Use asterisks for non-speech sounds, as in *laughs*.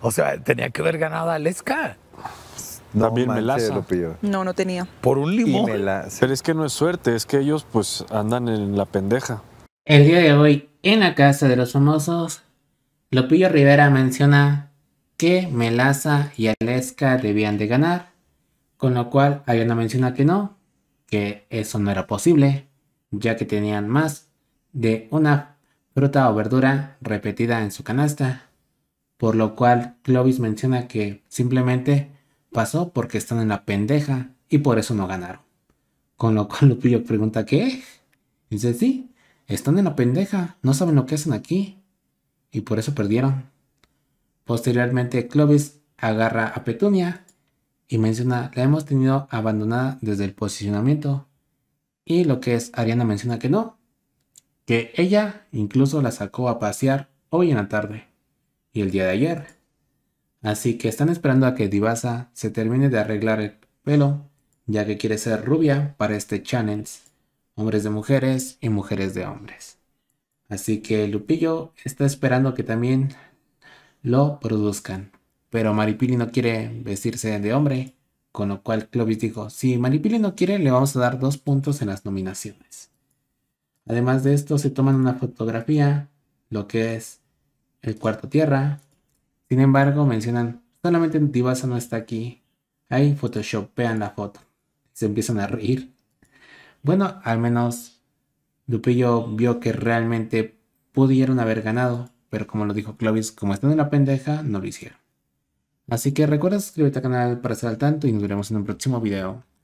O sea, tenía que haber ganado a Aleska. También Melaza. No, no tenía. Por un limón. Pero es que no es suerte, es que ellos pues andan en la pendeja. El día de hoy, en la casa de los famosos, Lopillo Rivera menciona que Melaza y Aleska debían de ganar, con lo cual Ayana menciona que no, que eso no era posible, ya que tenían más de una fruta o verdura repetida en su canasta por lo cual Clovis menciona que simplemente pasó porque están en la pendeja y por eso no ganaron. Con lo cual *laughs* Lupillo pregunta ¿qué? dice, sí, están en la pendeja, no saben lo que hacen aquí y por eso perdieron. Posteriormente Clovis agarra a Petunia y menciona, la hemos tenido abandonada desde el posicionamiento. Y lo que es, Ariana menciona que no, que ella incluso la sacó a pasear hoy en la tarde y el día de ayer. Así que están esperando a que Divasa se termine de arreglar el pelo, ya que quiere ser rubia para este challenge, hombres de mujeres y mujeres de hombres. Así que Lupillo está esperando que también lo produzcan. Pero Maripili no quiere vestirse de hombre, con lo cual Clovis dijo, si Maripili no quiere, le vamos a dar dos puntos en las nominaciones. Además de esto, se toman una fotografía, lo que es el cuarto tierra. Sin embargo, mencionan, solamente Divasa no está aquí. Ahí photoshopean la foto. Se empiezan a reír. Bueno, al menos Lupillo vio que realmente pudieron haber ganado, pero como lo dijo Clovis, como están en la pendeja, no lo hicieron. Así que recuerda suscribirte al canal para estar al tanto y nos veremos en un próximo video.